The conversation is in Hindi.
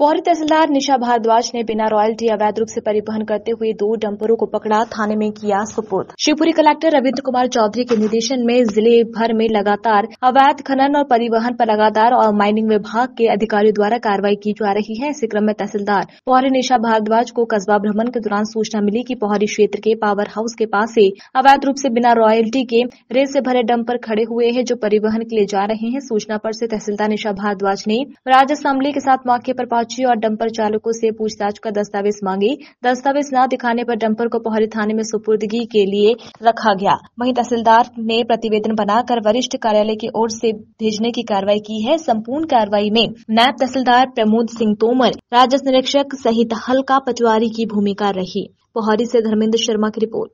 पौरी तहसीलदार निशा भारद्वाज ने बिना रॉयल्टी अवैध रूप से परिवहन करते हुए दो डंपरों को पकड़ा थाने में किया सुपुर्द शिवपुरी कलेक्टर रविन्द्र कुमार चौधरी के निर्देशन में जिले भर में लगातार अवैध खनन और परिवहन पर लगातार और माइनिंग विभाग के अधिकारियों द्वारा कार्रवाई की जा रही है इसी क्रम में तहसीलदार पौरी निशा भारद्वाज को कस्बा भ्रमण के दौरान सूचना मिली की पौरी क्षेत्र के पावर हाउस के पास से अवैध रूप से बिना रॉयल्टी के रेत से भरे डंपर खड़े हुए हैं जो परिवहन के लिए जा रहे हैं सूचना पर से तहसीलदार निशा भारद्वाज ने राजस्व अमले के साथ मौके पर पहुंच पहुंची और डंपर चालकों से पूछताछ का दस्तावेज मांगी दस्तावेज न दिखाने पर डंपर को पोहरी थाने में सुपुर्दगी के लिए रखा गया वहीं तहसीलदार ने प्रतिवेदन बनाकर वरिष्ठ कार्यालय की ओर से भेजने की कार्रवाई की है संपूर्ण कार्रवाई में नायब तहसीलदार प्रमोद सिंह तोमर राजस्व निरीक्षक सहित हल्का पटवारी की भूमिका रही पोहरी से धर्मेंद्र शर्मा की रिपोर्ट